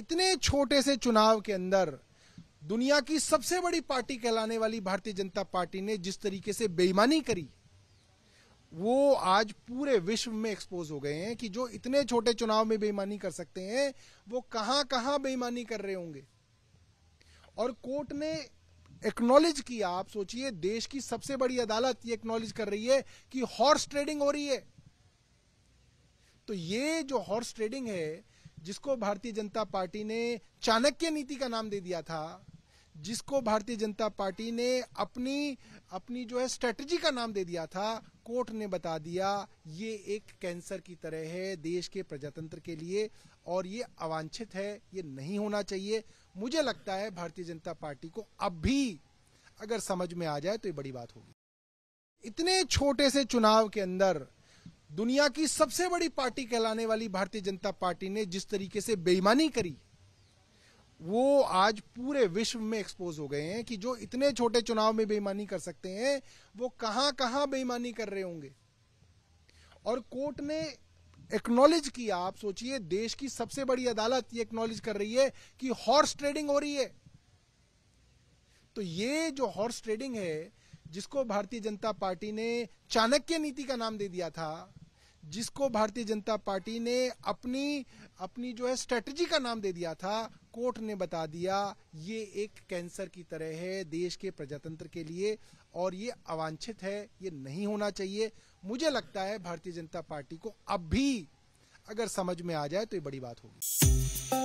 इतने छोटे से चुनाव के अंदर दुनिया की सबसे बड़ी पार्टी कहलाने वाली भारतीय जनता पार्टी ने जिस तरीके से बेईमानी करी वो आज पूरे विश्व में एक्सपोज हो गए हैं कि जो इतने छोटे चुनाव में बेईमानी कर सकते हैं वो कहां कहां बेईमानी कर रहे होंगे और कोर्ट ने एक्नॉलेज किया आप सोचिए देश की सबसे बड़ी अदालत ये एक्नॉलेज कर रही है कि हॉर्स ट्रेडिंग हो रही है तो ये जो हॉर्स ट्रेडिंग है जिसको भारतीय जनता पार्टी ने चाणक्य नीति का नाम दे दिया था जिसको भारतीय जनता पार्टी ने अपनी अपनी जो है स्ट्रेटजी का नाम दे दिया था कोर्ट ने बता दिया ये एक कैंसर की तरह है देश के प्रजातंत्र के लिए और ये अवांछित है ये नहीं होना चाहिए मुझे लगता है भारतीय जनता पार्टी को अब भी अगर समझ में आ जाए तो ये बड़ी बात होगी इतने छोटे से चुनाव के अंदर दुनिया की सबसे बड़ी पार्टी कहलाने वाली भारतीय जनता पार्टी ने जिस तरीके से बेईमानी करी वो आज पूरे विश्व में एक्सपोज हो गए हैं कि जो इतने छोटे चुनाव में बेईमानी कर सकते हैं वो कहां कहां बेईमानी कर रहे होंगे और कोर्ट ने एक्नॉलेज किया आप सोचिए देश की सबसे बड़ी अदालत ये एक्नॉलेज कर रही है कि हॉर्स ट्रेडिंग हो रही है तो ये जो हॉर्स ट्रेडिंग है जिसको भारतीय जनता पार्टी ने चाणक्य नीति का नाम दे दिया था जिसको भारतीय जनता पार्टी ने अपनी अपनी जो है स्ट्रेटजी का नाम दे दिया था कोर्ट ने बता दिया ये एक कैंसर की तरह है देश के प्रजातंत्र के लिए और ये अवांछित है ये नहीं होना चाहिए मुझे लगता है भारतीय जनता पार्टी को अब भी अगर समझ में आ जाए तो ये बड़ी बात होगी